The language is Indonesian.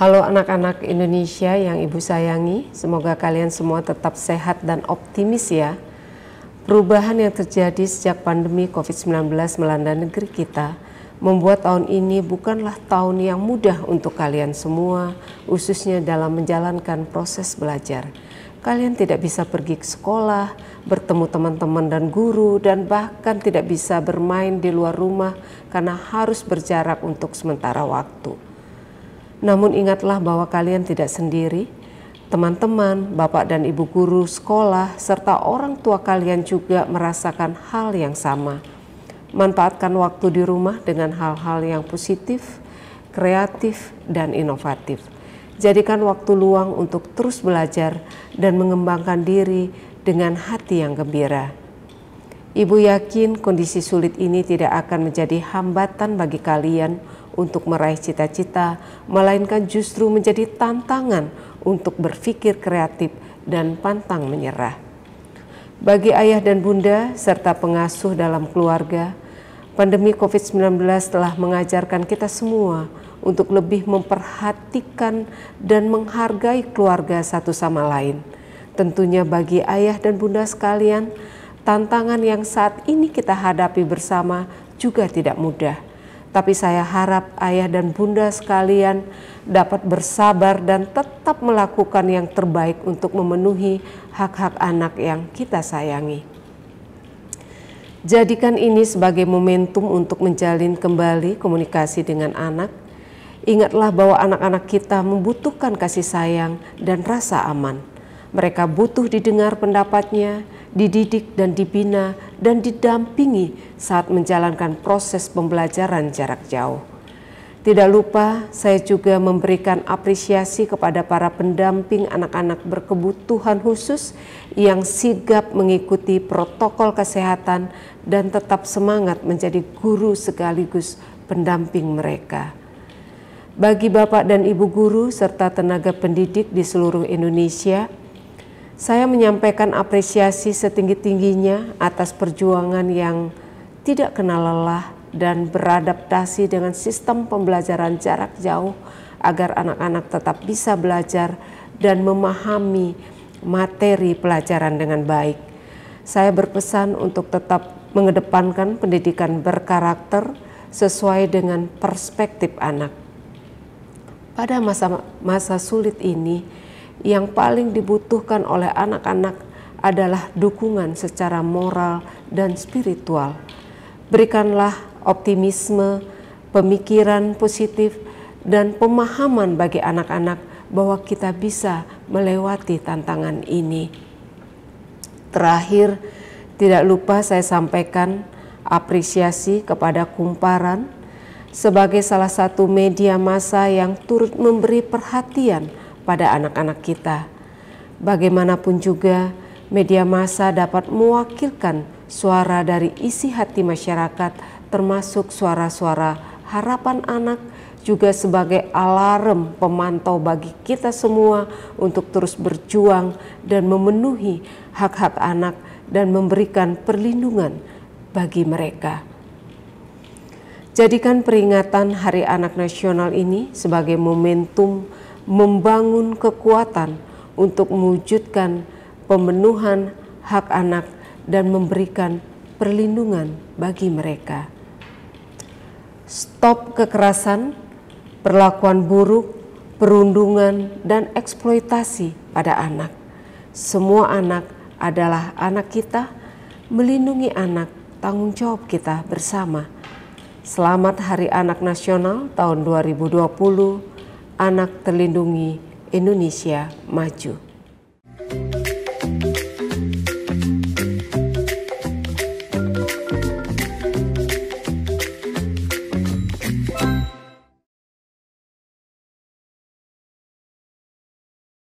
Halo anak-anak Indonesia yang Ibu sayangi, semoga kalian semua tetap sehat dan optimis ya. Perubahan yang terjadi sejak pandemi COVID-19 melanda negeri kita membuat tahun ini bukanlah tahun yang mudah untuk kalian semua, khususnya dalam menjalankan proses belajar. Kalian tidak bisa pergi ke sekolah, bertemu teman-teman dan guru, dan bahkan tidak bisa bermain di luar rumah karena harus berjarak untuk sementara waktu. Namun ingatlah bahwa kalian tidak sendiri. Teman-teman, bapak dan ibu guru sekolah, serta orang tua kalian juga merasakan hal yang sama. Manfaatkan waktu di rumah dengan hal-hal yang positif, kreatif, dan inovatif. Jadikan waktu luang untuk terus belajar dan mengembangkan diri dengan hati yang gembira. Ibu yakin kondisi sulit ini tidak akan menjadi hambatan bagi kalian untuk meraih cita-cita, melainkan justru menjadi tantangan untuk berpikir kreatif dan pantang menyerah. Bagi ayah dan bunda serta pengasuh dalam keluarga, pandemi COVID-19 telah mengajarkan kita semua untuk lebih memperhatikan dan menghargai keluarga satu sama lain. Tentunya bagi ayah dan bunda sekalian, tantangan yang saat ini kita hadapi bersama juga tidak mudah. Tapi saya harap ayah dan bunda sekalian dapat bersabar dan tetap melakukan yang terbaik untuk memenuhi hak-hak anak yang kita sayangi. Jadikan ini sebagai momentum untuk menjalin kembali komunikasi dengan anak. Ingatlah bahwa anak-anak kita membutuhkan kasih sayang dan rasa aman. Mereka butuh didengar pendapatnya, dididik dan dibina, dan didampingi saat menjalankan proses pembelajaran jarak jauh. Tidak lupa, saya juga memberikan apresiasi kepada para pendamping anak-anak berkebutuhan khusus yang sigap mengikuti protokol kesehatan dan tetap semangat menjadi guru sekaligus pendamping mereka. Bagi Bapak dan Ibu guru serta tenaga pendidik di seluruh Indonesia, saya menyampaikan apresiasi setinggi-tingginya atas perjuangan yang tidak kenal lelah dan beradaptasi dengan sistem pembelajaran jarak jauh agar anak-anak tetap bisa belajar dan memahami materi pelajaran dengan baik. Saya berpesan untuk tetap mengedepankan pendidikan berkarakter sesuai dengan perspektif anak. Pada masa-masa sulit ini, yang paling dibutuhkan oleh anak-anak adalah dukungan secara moral dan spiritual. Berikanlah optimisme, pemikiran positif, dan pemahaman bagi anak-anak bahwa kita bisa melewati tantangan ini. Terakhir, tidak lupa saya sampaikan apresiasi kepada Kumparan sebagai salah satu media massa yang turut memberi perhatian pada anak-anak kita. Bagaimanapun juga, media massa dapat mewakilkan suara dari isi hati masyarakat, termasuk suara-suara harapan anak, juga sebagai alarm pemantau bagi kita semua untuk terus berjuang dan memenuhi hak-hak anak dan memberikan perlindungan bagi mereka. Jadikan peringatan Hari Anak Nasional ini sebagai momentum membangun kekuatan untuk mewujudkan pemenuhan hak anak dan memberikan perlindungan bagi mereka. Stop kekerasan, perlakuan buruk, perundungan, dan eksploitasi pada anak. Semua anak adalah anak kita, melindungi anak tanggung jawab kita bersama. Selamat Hari Anak Nasional tahun 2020. Anak Terlindungi Indonesia Maju.